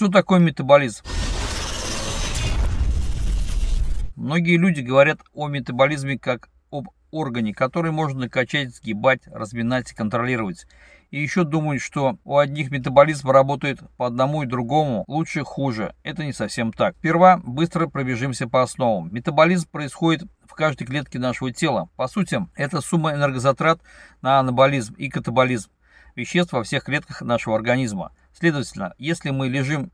Что такое метаболизм? Многие люди говорят о метаболизме как об органе, который можно качать, сгибать, разминать и контролировать. И еще думают, что у одних метаболизм работает по одному и другому, лучше, хуже. Это не совсем так. Сперва быстро пробежимся по основам. Метаболизм происходит в каждой клетке нашего тела. По сути, это сумма энергозатрат на анаболизм и катаболизм веществ во всех клетках нашего организма. Следовательно, если мы лежим,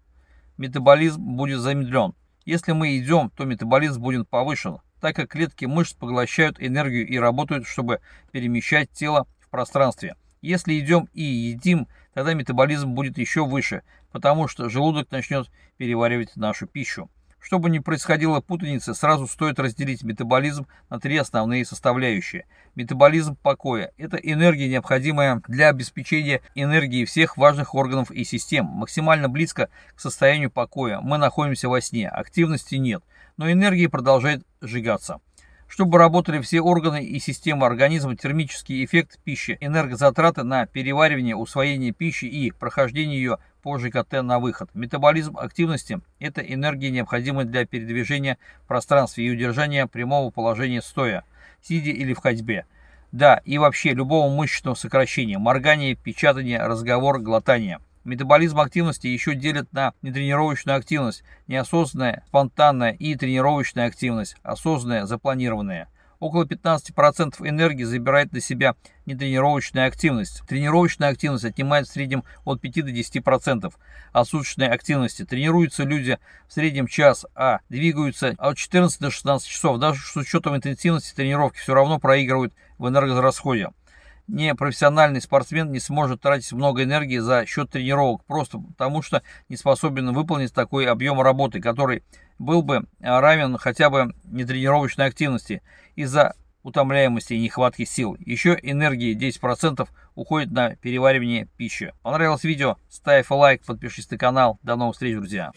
метаболизм будет замедлен. Если мы идем, то метаболизм будет повышен, так как клетки мышц поглощают энергию и работают, чтобы перемещать тело в пространстве. Если идем и едим, тогда метаболизм будет еще выше, потому что желудок начнет переваривать нашу пищу. Чтобы не происходило путаницы, сразу стоит разделить метаболизм на три основные составляющие. Метаболизм покоя – это энергия, необходимая для обеспечения энергии всех важных органов и систем. Максимально близко к состоянию покоя мы находимся во сне, активности нет, но энергия продолжает сжигаться. Чтобы работали все органы и системы организма, термический эффект пищи, энергозатраты на переваривание, усвоение пищи и прохождение ее по ЖКТ на выход. Метаболизм активности – это энергия, необходимая для передвижения в пространстве и удержания прямого положения стоя, сидя или в ходьбе. Да, и вообще любого мышечного сокращения, моргание, печатание, разговор, глотание. Метаболизм активности еще делят на нетренировочную активность, неосознанная, спонтанная и тренировочная активность, осознанная, запланированная. Около 15% энергии забирает на себя нетренировочная активность. Тренировочная активность отнимает в среднем от 5 до 10% от суточной активности. Тренируются люди в среднем час, а двигаются от 14 до 16 часов. Даже с учетом интенсивности тренировки все равно проигрывают в энергорасходе не профессиональный спортсмен не сможет тратить много энергии за счет тренировок, просто потому что не способен выполнить такой объем работы, который был бы а, равен хотя бы нетренировочной активности из-за утомляемости и нехватки сил. Еще энергии 10% уходит на переваривание пищи. Понравилось видео? Ставь лайк, подпишись на канал. До новых встреч, друзья!